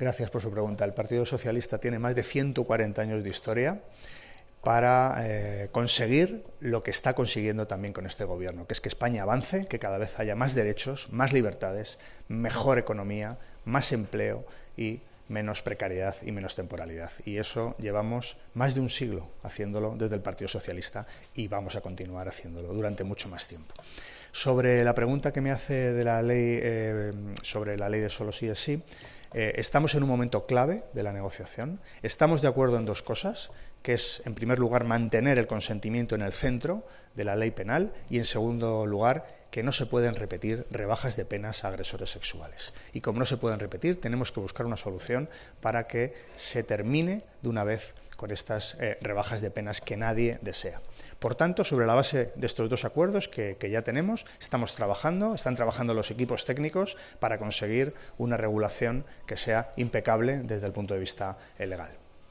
Gracias por su pregunta. El Partido Socialista tiene más de 140 años de historia para eh, conseguir lo que está consiguiendo también con este gobierno, que es que España avance, que cada vez haya más derechos, más libertades, mejor economía, más empleo y menos precariedad y menos temporalidad. Y eso llevamos más de un siglo haciéndolo desde el Partido Socialista y vamos a continuar haciéndolo durante mucho más tiempo. Sobre la pregunta que me hace de la ley eh, sobre la ley de solo sí es sí, eh, estamos en un momento clave de la negociación. Estamos de acuerdo en dos cosas, que es, en primer lugar, mantener el consentimiento en el centro de la ley penal y, en segundo lugar, que no se pueden repetir rebajas de penas a agresores sexuales. Y como no se pueden repetir, tenemos que buscar una solución para que se termine de una vez con estas eh, rebajas de penas que nadie desea. Por tanto, sobre la base de estos dos acuerdos que, ya tenemos, estamos trabajando, están trabajando los equipos técnicos para conseguir una regulación que sea impecable desde el punto de vista legal.